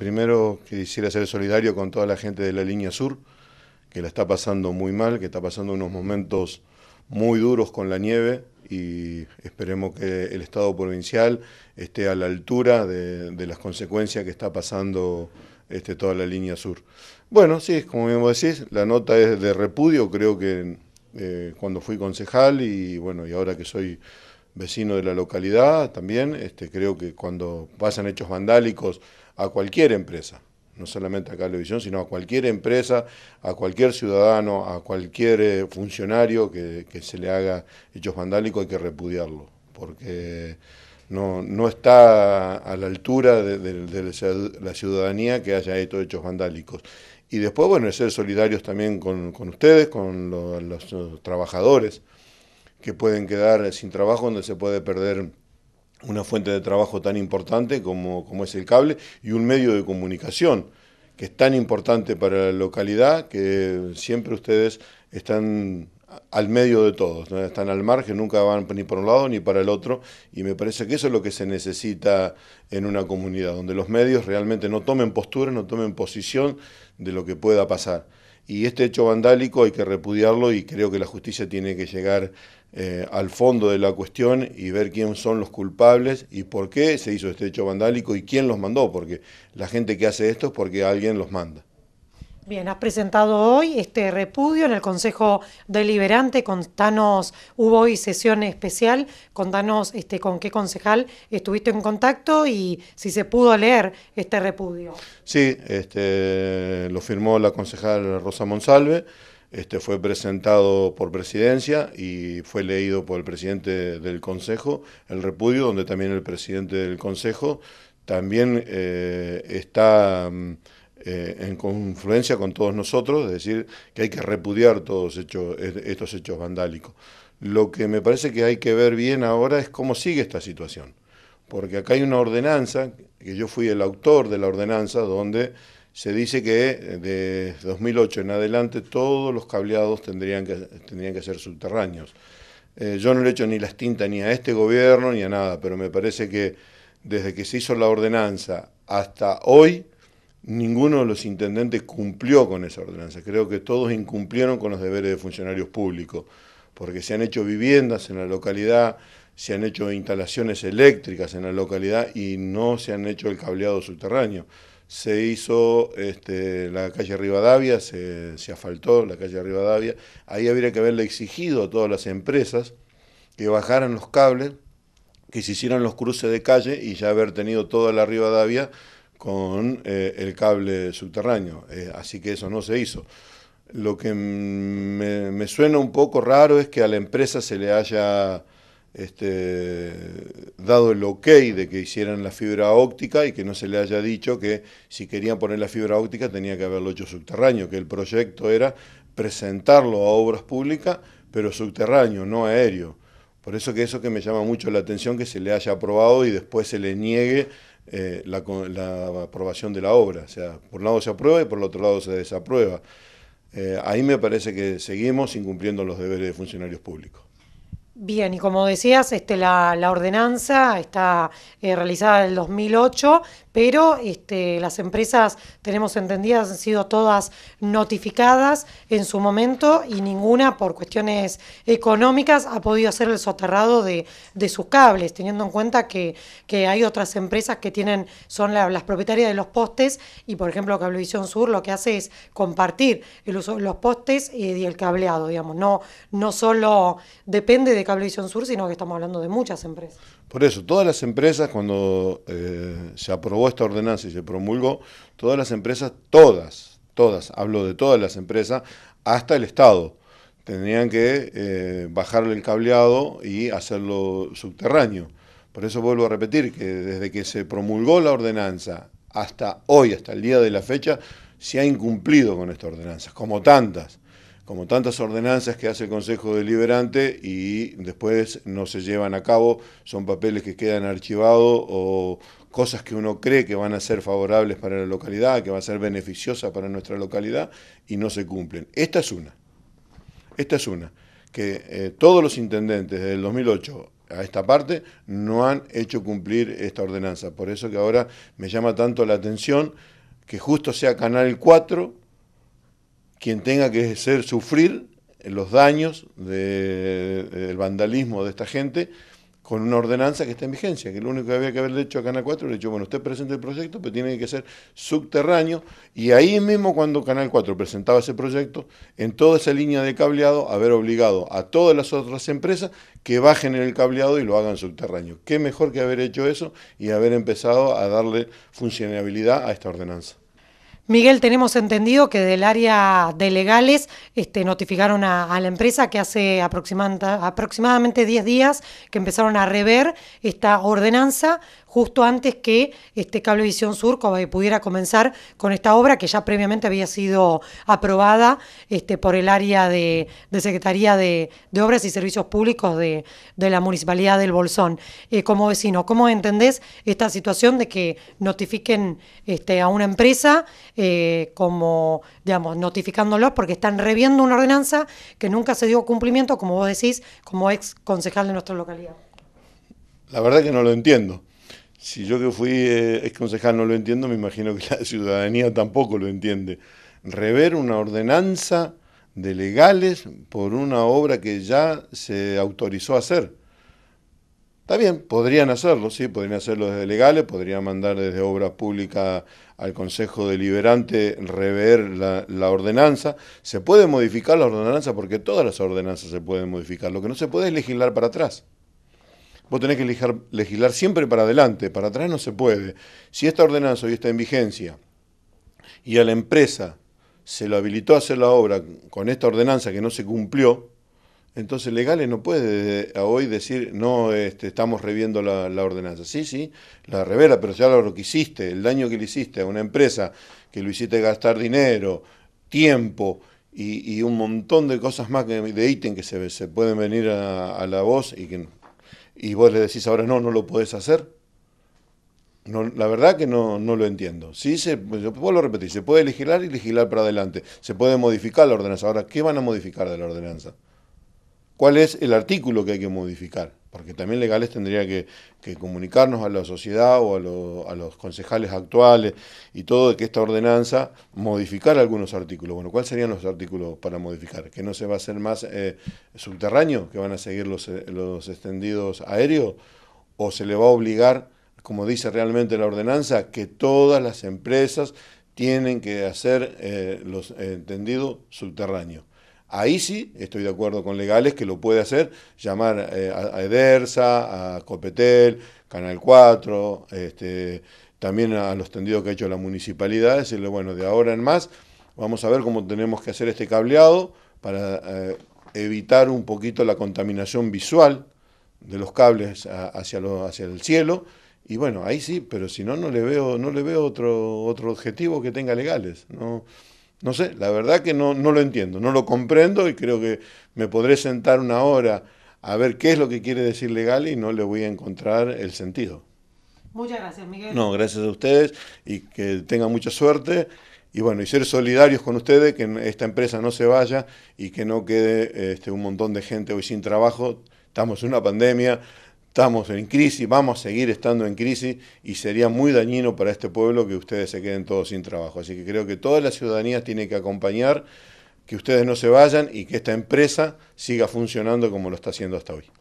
Primero quisiera ser solidario con toda la gente de la línea sur, que la está pasando muy mal, que está pasando unos momentos muy duros con la nieve y esperemos que el Estado provincial esté a la altura de, las consecuencias que está pasando este, toda la línea sur. Bueno, sí, como bien decís, la nota es de repudio, creo que eh, cuando fui concejal y bueno, y ahora que soy vecino de la localidad también, este, creo que cuando pasan hechos vandálicos, a cualquier empresa, no solamente a Televisión, sino a cualquier empresa, a cualquier ciudadano, a cualquier eh, funcionario que, se le haga hechos vandálicos, hay que repudiarlo, porque no, no está a la altura de, la ciudadanía que haya hecho hechos vandálicos. Y después, bueno, ser solidarios también con, ustedes, con los trabajadores que pueden quedar sin trabajo, donde se puede perder una fuente de trabajo tan importante como, es el cable y un medio de comunicación que es tan importante para la localidad que siempre ustedes están al medio de todos, están al margen, nunca van ni por un lado ni para el otro, y me parece que eso es lo que se necesita en una comunidad, donde los medios realmente no tomen postura, no tomen posición de lo que pueda pasar. Y este hecho vandálico hay que repudiarlo y creo que la justicia tiene que llegar eh, al fondo de la cuestión y ver quiénes son los culpables y por qué se hizo este hecho vandálico y quién los mandó, porque la gente que hace esto es porque alguien los manda. Bien, has presentado hoy este repudio en el Consejo Deliberante. Contanos, hubo hoy sesión especial. Contanos este, con qué concejal estuviste en contacto y si se pudo leer este repudio. Sí, este, lo firmó la concejal Rosa Monsalve. Este, fue presentado por presidencia y fue leído por el presidente del Consejo el repudio, donde también el presidente del Consejo también eh, está. Mm, eh, en confluencia con todos nosotros, es decir, que hay que repudiar todos estos hechos vandálicos. Lo que me parece que hay que ver bien ahora es cómo sigue esta situación, porque acá hay una ordenanza, que yo fui el autor de la ordenanza, donde se dice que eh, de 2008 en adelante todos los cableados tendrían que, que ser subterráneos. Eh, yo no le hecho ni las tintas ni a este gobierno ni a nada, pero me parece que desde que se hizo la ordenanza hasta hoy, Ninguno de los intendentes cumplió con esa ordenanza. Creo que todos incumplieron con los deberes de funcionarios públicos, porque se han hecho viviendas en la localidad, se han hecho instalaciones eléctricas en la localidad y no se han hecho el cableado subterráneo. Se hizo este, la calle Rivadavia, se, se asfaltó la calle Rivadavia. Ahí habría que haberle exigido a todas las empresas que bajaran los cables, que se hicieran los cruces de calle y ya haber tenido toda la Rivadavia con eh, el cable subterráneo, eh, así que eso no se hizo. Lo que me, suena un poco raro es que a la empresa se le haya este, dado el ok de que hicieran la fibra óptica y que no se le haya dicho que si querían poner la fibra óptica tenía que haberlo hecho subterráneo, que el proyecto era presentarlo a obras públicas, pero subterráneo, no aéreo. Por eso que eso que me llama mucho la atención que se le haya aprobado y después se le niegue eh, la, aprobación de la obra. O sea, por un lado se aprueba y por el otro lado se desaprueba. Eh, ahí me parece que seguimos incumpliendo los deberes de funcionarios públicos. Bien, y como decías, este, la, ordenanza está eh, realizada en el 2008, pero este, las empresas, tenemos entendidas, han sido todas notificadas en su momento y ninguna por cuestiones económicas ha podido hacer el soterrado de, sus cables, teniendo en cuenta que, que, hay otras empresas que tienen son las propietarias de los postes y, por ejemplo, Cablevisión Sur lo que hace es compartir el los postes eh, y, el cableado, digamos, no, no solo depende de Cablevisión Sur, sino que estamos hablando de muchas empresas. Por eso, todas las empresas, cuando eh, se aprobó esta ordenanza y se promulgó, todas las empresas, todas, todas, hablo de todas las empresas, hasta el Estado, tendrían que eh, bajarle el cableado y hacerlo subterráneo. Por eso vuelvo a repetir que desde que se promulgó la ordenanza hasta hoy, hasta el día de la fecha, se ha incumplido con esta ordenanza, como tantas como tantas ordenanzas que hace el Consejo Deliberante y después no se llevan a cabo, son papeles que quedan archivados o cosas que uno cree que van a ser favorables para la localidad, que van a ser beneficiosas para nuestra localidad y no se cumplen. Esta es una, esta es una, que eh, todos los intendentes desde el 2008 a esta parte no han hecho cumplir esta ordenanza. Por eso que ahora me llama tanto la atención que justo sea Canal 4 quien tenga que ser, sufrir los daños del vandalismo de esta gente con una ordenanza que está en vigencia, que lo único que había que haberle hecho a Canal 4 le dicho, bueno, usted presenta el proyecto, pero tiene que ser subterráneo, y ahí mismo cuando Canal 4 presentaba ese proyecto, en toda esa línea de cableado, haber obligado a todas las otras empresas que bajen el cableado y lo hagan subterráneo. Qué mejor que haber hecho eso y haber empezado a darle funcionalidad a esta ordenanza. Miguel, tenemos entendido que del área de legales este, notificaron a, a la empresa que hace aproximadamente 10 días que empezaron a rever esta ordenanza justo antes que este Cablevisión Sur pudiera comenzar con esta obra que ya previamente había sido aprobada este, por el área de, Secretaría de, Obras y Servicios Públicos de, la Municipalidad del Bolsón. Eh, como vecino, ¿cómo entendés esta situación de que notifiquen este, a una empresa eh, como, digamos, notificándolos porque están reviendo una ordenanza que nunca se dio cumplimiento, como vos decís, como ex concejal de nuestra localidad? La verdad que no lo entiendo. Si yo que fui eh, ex concejal no lo entiendo, me imagino que la ciudadanía tampoco lo entiende. Rever una ordenanza de legales por una obra que ya se autorizó a hacer. Está bien, podrían hacerlo, sí, podrían hacerlo desde legales, podrían mandar desde obra pública al Consejo Deliberante rever la, la, ordenanza. Se puede modificar la ordenanza porque todas las ordenanzas se pueden modificar. Lo que no se puede es legislar para atrás. Vos tenés que legislar, siempre para adelante, para atrás no se puede. Si esta ordenanza hoy está en vigencia y a la empresa se lo habilitó a hacer la obra con esta ordenanza que no se cumplió, entonces legales no puede a hoy decir, no, este, estamos reviendo la, ordenanza. Sí, sí, la revela, pero ya lo que hiciste, el daño que le hiciste a una empresa, que lo hiciste gastar dinero, tiempo y, un montón de cosas más de ítem que se, pueden venir a, a la voz y que y vos le decís ahora no, no lo podés hacer. No, la verdad que no, lo entiendo. Sí, se, vos lo repetir, se puede legislar y legislar para adelante. Se puede modificar la ordenanza. Ahora, ¿qué van a modificar de la ordenanza? ¿Cuál es el artículo que hay que modificar? porque también legales tendría que, comunicarnos a la sociedad o a, los concejales actuales y todo de que esta ordenanza modificar algunos artículos. Bueno, ¿cuáles serían los artículos para modificar? ¿Que no se va a hacer más eh, subterráneo, que van a seguir los, eh, los extendidos aéreos? ¿O se le va a obligar, como dice realmente la ordenanza, que todas las empresas tienen que hacer eh, los entendidos subterráneos? Ahí sí estoy de acuerdo con legales que lo puede hacer, llamar eh, a, Edersa, a Copetel, Canal 4, este, también a los tendidos que ha hecho la municipalidad, decirle, bueno, de ahora en más vamos a ver cómo tenemos que hacer este cableado para eh, evitar un poquito la contaminación visual de los cables hacia, el cielo. Y bueno, ahí sí, pero si no, no le veo, no le veo otro, objetivo que tenga legales. No sé, la verdad que no, no lo entiendo, no lo comprendo y creo que me podré sentar una hora a ver qué es lo que quiere decir legal y no le voy a encontrar el sentido. Muchas gracias, Miguel. No, gracias a ustedes y que tengan mucha suerte. Y bueno, y ser solidarios con ustedes, que esta empresa no se vaya y que no quede este, un montón de gente hoy sin trabajo. Estamos en una pandemia, estamos en crisis, vamos a seguir estando en crisis y sería muy dañino para este pueblo que ustedes se queden todos sin trabajo. Así que creo que toda la ciudadanía tiene que acompañar, que ustedes no se vayan y que esta empresa siga funcionando como lo está haciendo hasta hoy.